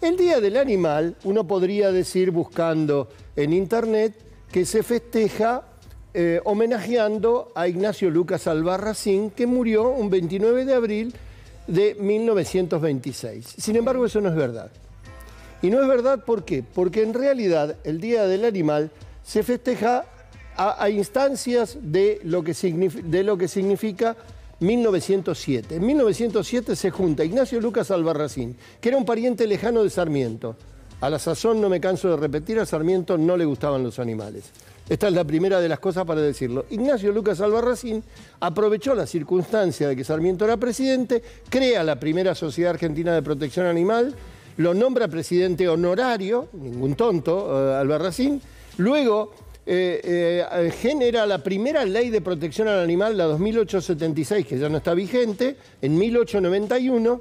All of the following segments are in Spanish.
El Día del Animal, uno podría decir buscando en internet que se festeja eh, homenajeando a Ignacio Lucas Albarracín, que murió un 29 de abril de 1926. Sin embargo, eso no es verdad. Y no es verdad, ¿por qué? Porque en realidad el Día del Animal se festeja a, instancias de lo que, de lo que significa 1907. En 1907 se junta Ignacio Lucas Albarracín, que era un pariente lejano de Sarmiento. A la sazón, no me canso de repetir, a Sarmiento no le gustaban los animales. Esta es la primera de las cosas para decirlo. Ignacio Lucas Albarracín aprovechó la circunstancia de que Sarmiento era presidente, crea la primera Sociedad Argentina de Protección Animal, lo nombra presidente honorario, ningún tonto, eh, Albarracín, luego eh, eh, genera la primera ley de protección al animal, la 2876, que ya no está vigente, en 1891,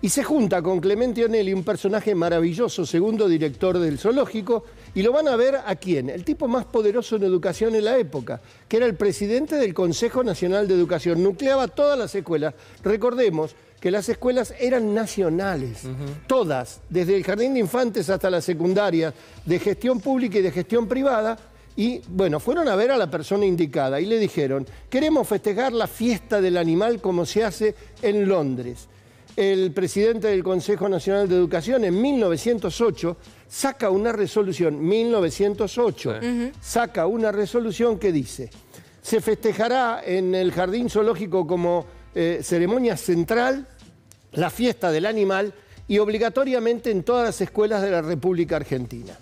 y se junta con Clemente Onelli, un personaje maravilloso, segundo director del zoológico, y lo van a ver a quién, el tipo más poderoso en educación en la época, que era el presidente del Consejo Nacional de Educación, nucleaba todas las escuelas. Recordemos que las escuelas eran nacionales, todas, desde el jardín de infantes hasta la secundaria, de gestión pública y de gestión privada, y bueno, fueron a ver a la persona indicada y le dijeron, queremos festejar la fiesta del animal como se hace en Londres. El presidente del Consejo Nacional de Educación en 1908 saca una resolución, 1908, saca una resolución que dice, se festejará en el jardín zoológico como eh, ceremonia central la fiesta del animal y obligatoriamente en todas las escuelas de la República Argentina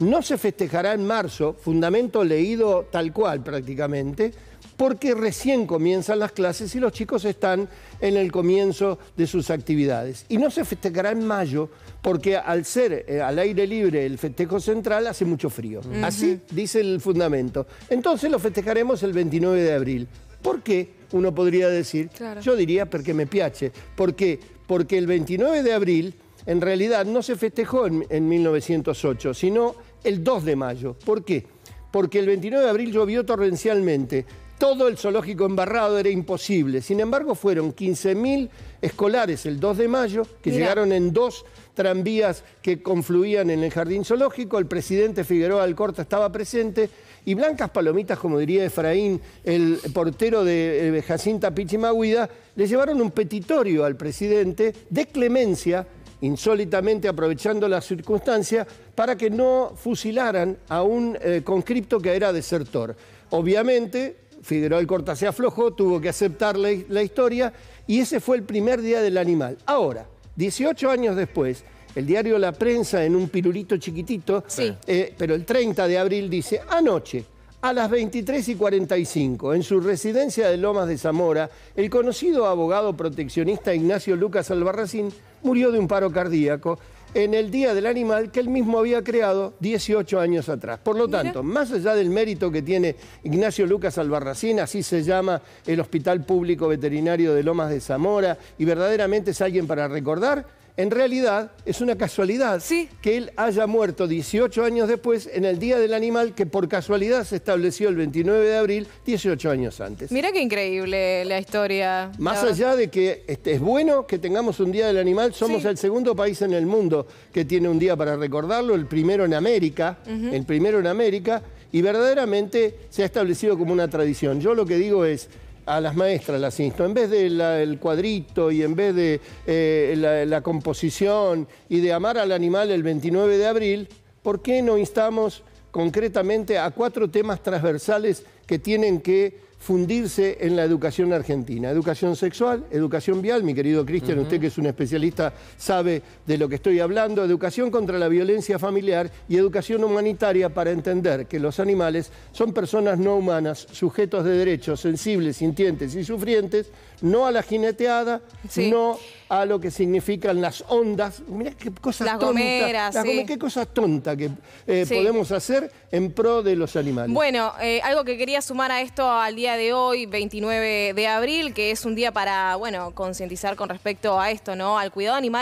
no se festejará en marzo, fundamento leído tal cual prácticamente, porque recién comienzan las clases y los chicos están en el comienzo de sus actividades. Y no se festejará en mayo, porque al ser eh, al aire libre el festejo central hace mucho frío. Así dice el fundamento. Entonces lo festejaremos el 29 de abril. ¿Por qué? Uno podría decir, yo diría porque me piache. ¿Por qué? Porque el 29 de abril en realidad no se festejó en 1908, sino el 2 de mayo. ¿Por qué? Porque el 29 de abril llovió torrencialmente. Todo el zoológico embarrado era imposible. Sin embargo, fueron 15.000 escolares el 2 de mayo que llegaron en dos tranvías que confluían en el jardín zoológico. El presidente Figueroa Alcorta estaba presente y blancas palomitas, como diría Efraín, el portero de eh, Jacinta Pichimahuida, le llevaron un petitorio al presidente de clemencia insólitamente aprovechando la circunstancia, para que no fusilaran a un eh, conscripto que era desertor. Obviamente, Figueroa Corta se aflojó, tuvo que aceptar la, historia y ese fue el primer día del animal. Ahora, 18 años después, el diario La Prensa en un pirulito chiquitito, eh, pero el 30 de abril dice, anoche a las 23 y 45, en su residencia de Lomas de Zamora, el conocido abogado proteccionista Ignacio Lucas Albarracín murió de un paro cardíaco en el Día del Animal que él mismo había creado 18 años atrás. Por lo tanto, más allá del mérito que tiene Ignacio Lucas Albarracín, así se llama el Hospital Público Veterinario de Lomas de Zamora, y verdaderamente es alguien para recordar, en realidad es una casualidad que él haya muerto 18 años después en el Día del Animal que por casualidad se estableció el 29 de abril, 18 años antes. Mira qué increíble la historia. Más allá de que este, es bueno que tengamos un Día del Animal, somos el segundo país en el mundo que tiene un día para recordarlo, el primero en América, el primero en América, y verdaderamente se ha establecido como una tradición. Yo lo que digo es a las maestras las insto, en vez del cuadrito y en vez de eh, la, composición y de amar al animal el 29 de abril, ¿por qué no instamos concretamente a cuatro temas transversales que tienen que fundirse en la educación argentina. Educación sexual, educación vial, mi querido Cristian, usted que es un especialista sabe de lo que estoy hablando, educación contra la violencia familiar y educación humanitaria para entender que los animales son personas no humanas, sujetos de derechos, sensibles, sintientes y sufrientes, no a la jineteada, sino a lo que significan las ondas. Mirá qué cosas las tonta. Gomeras, qué cosa tonta que eh, podemos hacer en pro de los animales. Bueno, eh, algo que quería sumar a esto al día de hoy, 29 de abril, que es un día para, bueno, concientizar con respecto a esto, ¿no? Al cuidado animal.